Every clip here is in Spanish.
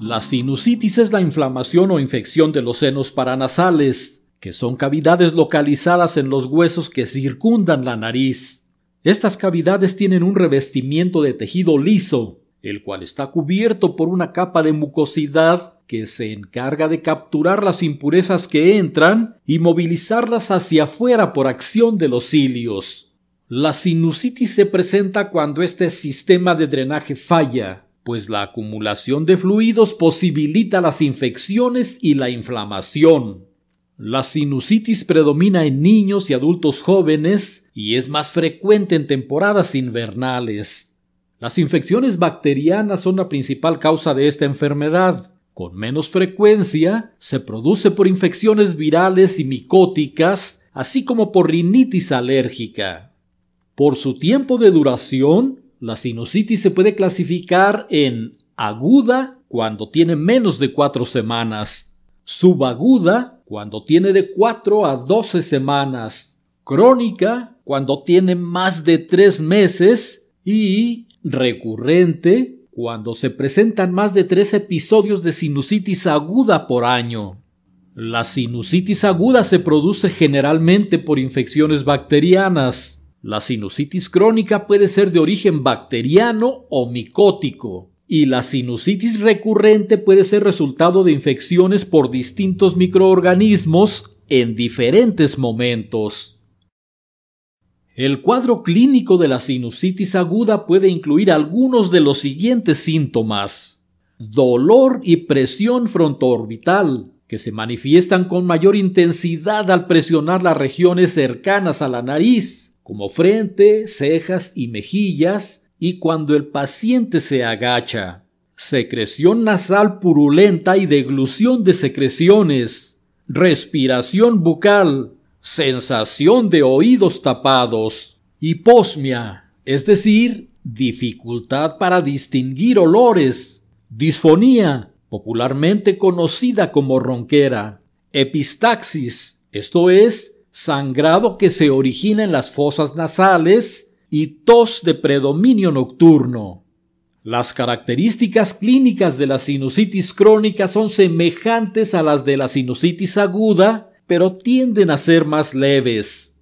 La sinusitis es la inflamación o infección de los senos paranasales, que son cavidades localizadas en los huesos que circundan la nariz. Estas cavidades tienen un revestimiento de tejido liso, el cual está cubierto por una capa de mucosidad que se encarga de capturar las impurezas que entran y movilizarlas hacia afuera por acción de los cilios. La sinusitis se presenta cuando este sistema de drenaje falla, pues la acumulación de fluidos posibilita las infecciones y la inflamación. La sinusitis predomina en niños y adultos jóvenes y es más frecuente en temporadas invernales. Las infecciones bacterianas son la principal causa de esta enfermedad, con menos frecuencia, se produce por infecciones virales y micóticas, así como por rinitis alérgica. Por su tiempo de duración, la sinusitis se puede clasificar en aguda cuando tiene menos de 4 semanas, subaguda cuando tiene de 4 a 12 semanas, crónica cuando tiene más de 3 meses y recurrente cuando se presentan más de tres episodios de sinusitis aguda por año. La sinusitis aguda se produce generalmente por infecciones bacterianas. La sinusitis crónica puede ser de origen bacteriano o micótico. Y la sinusitis recurrente puede ser resultado de infecciones por distintos microorganismos en diferentes momentos. El cuadro clínico de la sinusitis aguda puede incluir algunos de los siguientes síntomas. Dolor y presión frontoorbital, que se manifiestan con mayor intensidad al presionar las regiones cercanas a la nariz, como frente, cejas y mejillas, y cuando el paciente se agacha. Secreción nasal purulenta y deglución de secreciones. Respiración bucal, sensación de oídos tapados, hiposmia, es decir, dificultad para distinguir olores, disfonía, popularmente conocida como ronquera, epistaxis, esto es, sangrado que se origina en las fosas nasales y tos de predominio nocturno. Las características clínicas de la sinusitis crónica son semejantes a las de la sinusitis aguda pero tienden a ser más leves.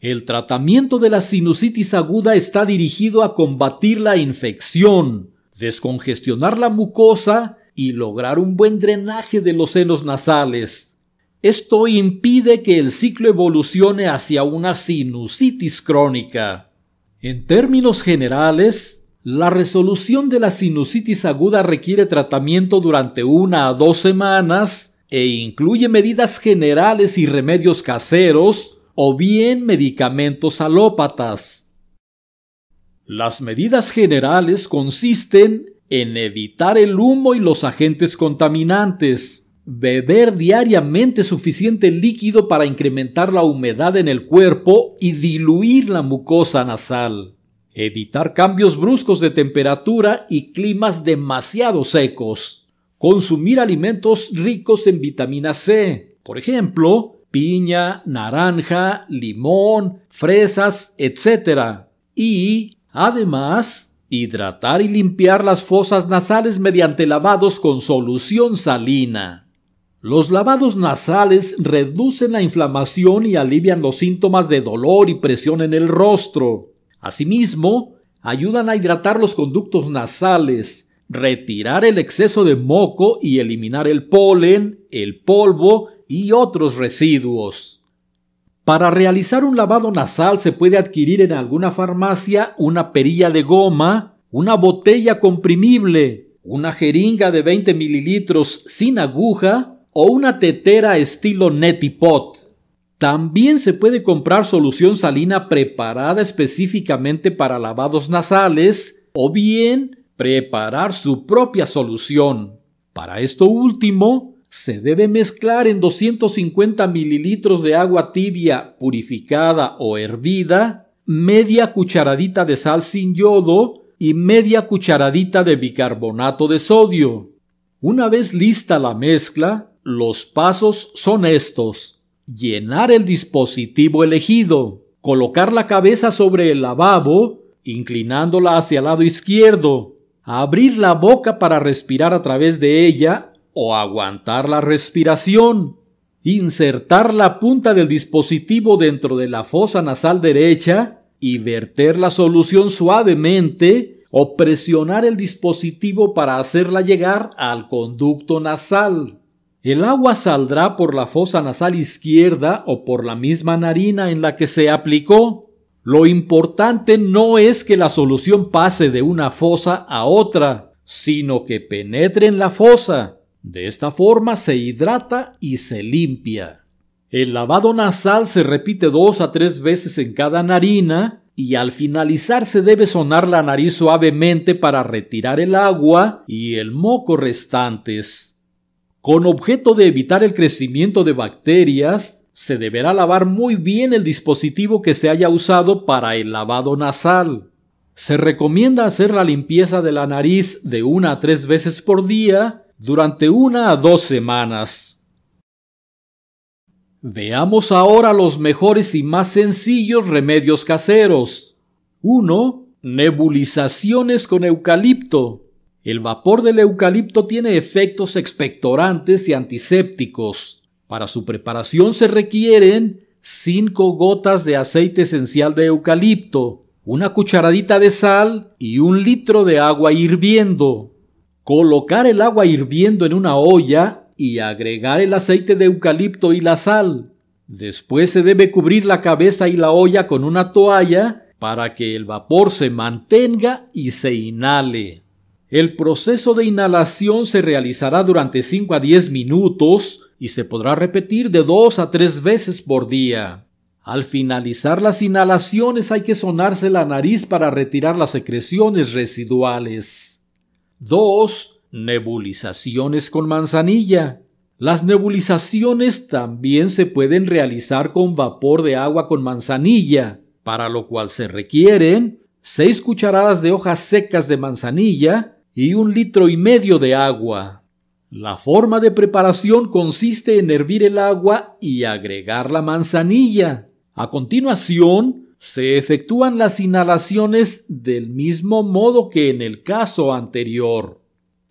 El tratamiento de la sinusitis aguda está dirigido a combatir la infección, descongestionar la mucosa y lograr un buen drenaje de los senos nasales. Esto impide que el ciclo evolucione hacia una sinusitis crónica. En términos generales, la resolución de la sinusitis aguda requiere tratamiento durante una a dos semanas e incluye medidas generales y remedios caseros o bien medicamentos alópatas. Las medidas generales consisten en evitar el humo y los agentes contaminantes, beber diariamente suficiente líquido para incrementar la humedad en el cuerpo y diluir la mucosa nasal, evitar cambios bruscos de temperatura y climas demasiado secos Consumir alimentos ricos en vitamina C, por ejemplo, piña, naranja, limón, fresas, etc. Y, además, hidratar y limpiar las fosas nasales mediante lavados con solución salina. Los lavados nasales reducen la inflamación y alivian los síntomas de dolor y presión en el rostro. Asimismo, ayudan a hidratar los conductos nasales, retirar el exceso de moco y eliminar el polen, el polvo y otros residuos. Para realizar un lavado nasal se puede adquirir en alguna farmacia una perilla de goma, una botella comprimible, una jeringa de 20 mililitros sin aguja o una tetera estilo Netipot. También se puede comprar solución salina preparada específicamente para lavados nasales o bien preparar su propia solución. Para esto último, se debe mezclar en 250 mililitros de agua tibia purificada o hervida, media cucharadita de sal sin yodo y media cucharadita de bicarbonato de sodio. Una vez lista la mezcla, los pasos son estos. Llenar el dispositivo elegido, colocar la cabeza sobre el lavabo, inclinándola hacia el lado izquierdo, abrir la boca para respirar a través de ella o aguantar la respiración, insertar la punta del dispositivo dentro de la fosa nasal derecha y verter la solución suavemente o presionar el dispositivo para hacerla llegar al conducto nasal. El agua saldrá por la fosa nasal izquierda o por la misma narina en la que se aplicó. Lo importante no es que la solución pase de una fosa a otra, sino que penetre en la fosa. De esta forma se hidrata y se limpia. El lavado nasal se repite dos a tres veces en cada narina y al finalizar se debe sonar la nariz suavemente para retirar el agua y el moco restantes. Con objeto de evitar el crecimiento de bacterias, se deberá lavar muy bien el dispositivo que se haya usado para el lavado nasal. Se recomienda hacer la limpieza de la nariz de una a tres veces por día durante una a dos semanas. Veamos ahora los mejores y más sencillos remedios caseros. 1. Nebulizaciones con eucalipto. El vapor del eucalipto tiene efectos expectorantes y antisépticos. Para su preparación se requieren 5 gotas de aceite esencial de eucalipto, una cucharadita de sal y un litro de agua hirviendo. Colocar el agua hirviendo en una olla y agregar el aceite de eucalipto y la sal. Después se debe cubrir la cabeza y la olla con una toalla para que el vapor se mantenga y se inhale. El proceso de inhalación se realizará durante 5 a 10 minutos y se podrá repetir de dos a tres veces por día. Al finalizar las inhalaciones hay que sonarse la nariz para retirar las secreciones residuales. 2. Nebulizaciones con manzanilla. Las nebulizaciones también se pueden realizar con vapor de agua con manzanilla, para lo cual se requieren 6 cucharadas de hojas secas de manzanilla y un litro y medio de agua. La forma de preparación consiste en hervir el agua y agregar la manzanilla. A continuación, se efectúan las inhalaciones del mismo modo que en el caso anterior.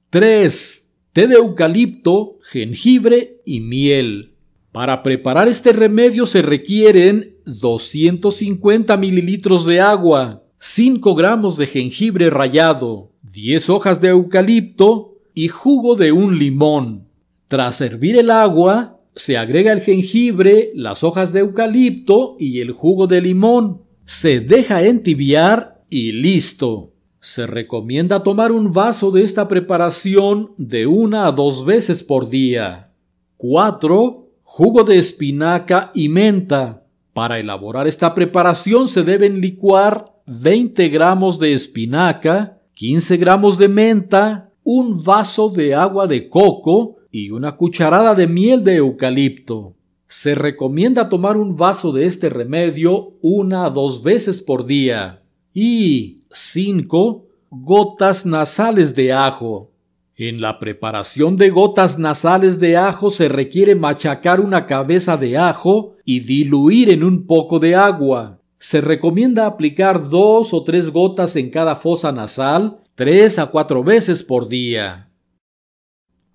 3. Té de eucalipto, jengibre y miel. Para preparar este remedio se requieren 250 mililitros de agua, 5 gramos de jengibre rallado, 10 hojas de eucalipto, y jugo de un limón. Tras servir el agua, se agrega el jengibre, las hojas de eucalipto y el jugo de limón. Se deja entibiar y listo. Se recomienda tomar un vaso de esta preparación de una a dos veces por día. 4. Jugo de espinaca y menta. Para elaborar esta preparación se deben licuar 20 gramos de espinaca, 15 gramos de menta, un vaso de agua de coco y una cucharada de miel de eucalipto. Se recomienda tomar un vaso de este remedio una a dos veces por día. Y 5. Gotas nasales de ajo. En la preparación de gotas nasales de ajo se requiere machacar una cabeza de ajo y diluir en un poco de agua. Se recomienda aplicar dos o tres gotas en cada fosa nasal tres a cuatro veces por día.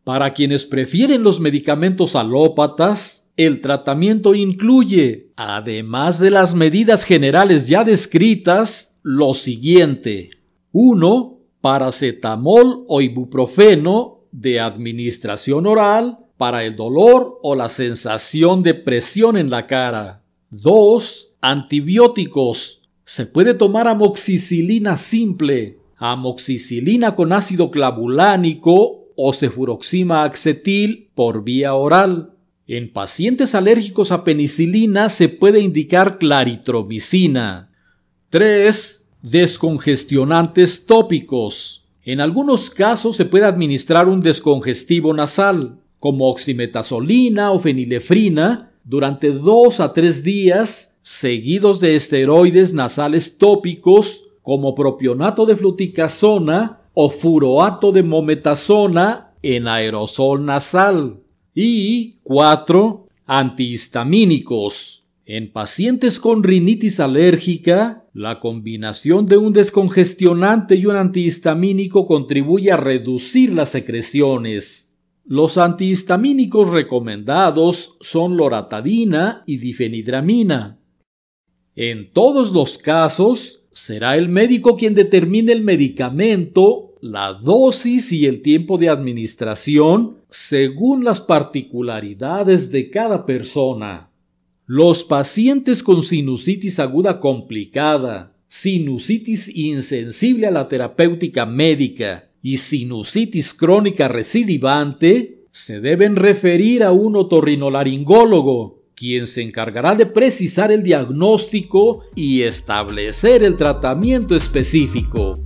Para quienes prefieren los medicamentos alópatas, el tratamiento incluye, además de las medidas generales ya descritas, lo siguiente. 1. Paracetamol o ibuprofeno de administración oral para el dolor o la sensación de presión en la cara. 2. Antibióticos. Se puede tomar amoxicilina simple, amoxicilina con ácido clavulánico o cefuroxima acetil por vía oral. En pacientes alérgicos a penicilina se puede indicar claritromicina. 3. Descongestionantes tópicos. En algunos casos se puede administrar un descongestivo nasal, como oximetazolina o fenilefrina, durante 2 a 3 días seguidos de esteroides nasales tópicos como propionato de fluticasona o furoato de mometasona en aerosol nasal. Y 4. Antihistamínicos. En pacientes con rinitis alérgica, la combinación de un descongestionante y un antihistamínico contribuye a reducir las secreciones. Los antihistamínicos recomendados son loratadina y difenidramina. En todos los casos, será el médico quien determine el medicamento, la dosis y el tiempo de administración según las particularidades de cada persona. Los pacientes con sinusitis aguda complicada, sinusitis insensible a la terapéutica médica y sinusitis crónica recidivante se deben referir a un otorrinolaringólogo quien se encargará de precisar el diagnóstico y establecer el tratamiento específico.